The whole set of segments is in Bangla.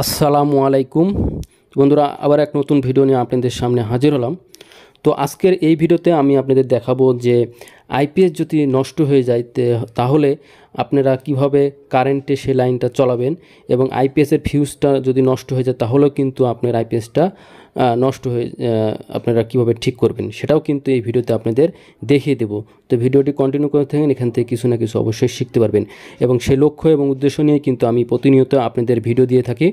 আসসালামু আলাইকুম বন্ধুরা আবার এক নতুন ভিডিও নিয়ে আপনাদের সামনে হাজির হলাম তো আজকের এই ভিডিওতে আমি আপনাদের দেখাবো যে আইপিএস যদি নষ্ট হয়ে যায় তাহলে আপনারা কিভাবে কারেন্টে সে লাইনটা চলাবেন এবং আইপিএসের ফিউজটা যদি নষ্ট হয়ে যায় তাহলেও কিন্তু আপনার আইপিএসটা নষ্ট হয়ে আপনারা কিভাবে ঠিক করবেন সেটাও কিন্তু এই ভিডিওতে আপনাদের দেখিয়ে দেব তো ভিডিওটি কন্টিনিউ করে থাকেন এখান থেকে কিছু না কিছু অবশ্যই শিখতে পারবেন এবং সেই লক্ষ্য এবং উদ্দেশ্য নিয়ে কিন্তু আমি প্রতিনিয়ত আপনাদের ভিডিও দিয়ে থাকি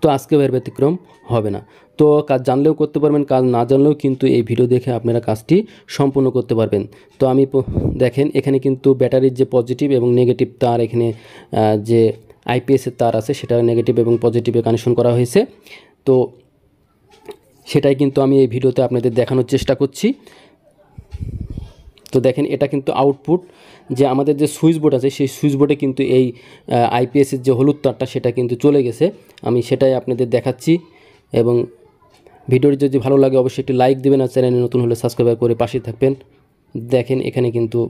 তো আজকে ব্যতিক্রম হবে না তো কাজ জানলেও করতে পারবেন কাজ না জানলেও কিন্তু এই ভিডিও দেখে আপনারা কাজটি সম্পূর্ণ করতে পারবেন তো আমি দেখেন এখানে কিন্তু ব্যাটারির যে পজিটিভ এবং নেগেটিভ তার এখানে যে আইপিএসের তার আছে সেটা নেগেটিভ এবং পজিটিভে কানেকশন করা হয়েছে তো সেটাই কিন্তু আমি এই ভিডিওতে আপনাদের দেখানোর চেষ্টা করছি তো দেখেন এটা কিন্তু আউটপুট যে আমাদের যে সুইচ বোর্ড আছে সেই সুইচ বোর্ডে কিন্তু এই আইপিএসের যে হলুদ তারটা সেটা কিন্তু চলে গেছে আমি সেটাই আপনাদের দেখাচ্ছি এবং ভিডিওটি যদি ভালো লাগে অবশ্যই একটি লাইক দেবেন আর চ্যানেলে নতুন হলে সাবস্ক্রাইব করে পাশে থাকবেন দেখেন এখানে কিন্তু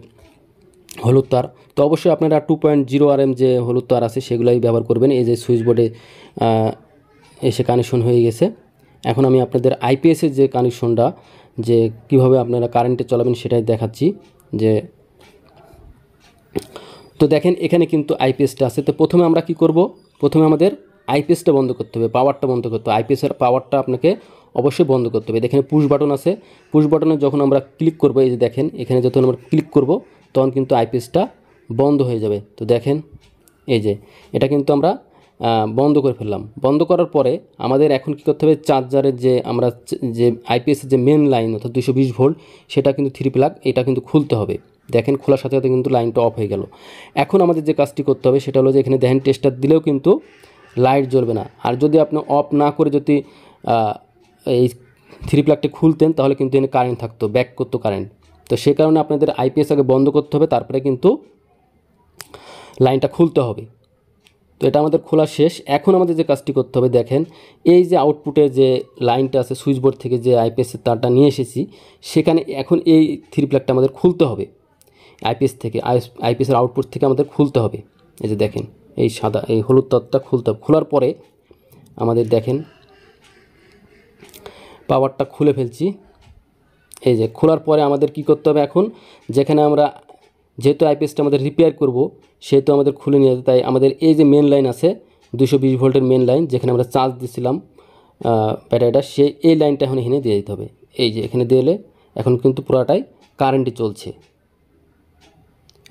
হলুদ তার তো অবশ্যই আপনারা টু পয়েন্ট জিরো আর এম যে হলুদ তার আছে সেগুলোই ব্যবহার করবেন এই যে সুইচ বোর্ডে এসে কানেকশন হয়ে গেছে এখন আমি আপনাদের আইপিএসের যে কানেকশনটা যে কিভাবে আপনারা কারেন্টে চলাবেন সেটাই দেখাচ্ছি যে তো দেখেন এখানে কিন্তু আইপিএসটা আছে তো প্রথমে আমরা কি করব প্রথমে আমাদের আইপিএসটা বন্ধ করতে হবে পাওয়ারটা বন্ধ করতে হবে আইপিএসের পাওয়ারটা আপনাকে অবশ্যই বন্ধ করতে হবে এখানে পুশ বাটন আছে পুশ বাটনে যখন আমরা ক্লিক করবো এই যে দেখেন এখানে যখন আমরা ক্লিক করব তখন কিন্তু আইপিএসটা বন্ধ হয়ে যাবে তো দেখেন এই যে এটা কিন্তু আমরা বন্ধ করে ফেললাম বন্ধ করার পরে আমাদের এখন কী করতে হবে চার্জারের যে আমরা যে আইপিএসের যে মেন লাইন অর্থাৎ দুশো বিশ ভোল্ট সেটা কিন্তু থ্রি প্লাগ এটা কিন্তু খুলতে হবে দেখেন খোলার সাথে সাথে কিন্তু লাইনটা অফ হয়ে গেল এখন আমাদের যে কাজটি করতে হবে সেটা হলো যে এখানে দেখেন টেস্টার দিলেও কিন্তু লাইট জ্বলবে না আর যদি আপনি অফ না করে যদি এই থ্রি প্লাগটি খুলতেন তাহলে কিন্তু এখানে কারেন্ট থাকতো ব্যাক করতো কারেন্ট তো সে কারণে আপনাদের আইপিএস আগে বন্ধ করতে হবে তারপরে কিন্তু লাইনটা খুলতে হবে তো এটা আমাদের খোলা শেষ এখন আমাদের যে কাজটি করতে হবে দেখেন এই যে আউটপুটের যে লাইনটা আছে সুইচ বোর্ড থেকে যে আইপিএসের তারটা নিয়ে এসেছি সেখানে এখন এই থ্রি প্লাগটা আমাদের খুলতে হবে আইপিএস থেকে আইপিএসের আউটপুট থেকে আমাদের খুলতে হবে এই যে দেখেন এই সাদা এই হলুদ তত্ত্বটা খুলতে হবে খোলার পরে আমাদের দেখেন পাওয়ারটা খুলে ফেলছি এই যে খোলার পরে আমাদের কি করতে হবে এখন যেখানে আমরা যেহেতু আইপিএসটা আমাদের রিপেয়ার করব সেহেতু আমাদের খুলে নিয়ে যেতে তাই আমাদের এই যে মেন লাইন আছে দুশো বিশ ভোল্টের মেন লাইন যেখানে আমরা চার্জ দিছিলাম ব্যাটারিটা সে এই লাইনটা এখন এখানে দিয়ে দিতে হবে এই যে এখানে দিলে এখন কিন্তু পুরাটাই কারেন্টে চলছে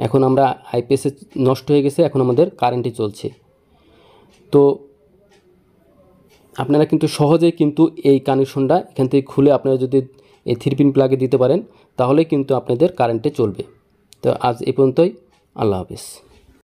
এখন আমরা আইপিএসে নষ্ট হয়ে গেছে এখন আমাদের কারেন্টে চলছে তো আপনারা কিন্তু সহজেই কিন্তু এই কানেকশনটা এখান থেকে খুলে আপনারা যদি এই থ্রিপিন প্লাগে দিতে পারেন তাহলে কিন্তু আপনাদের কারেন্টে চলবে তো আজ এ পর্যন্তই আল্লাহ হাফিজ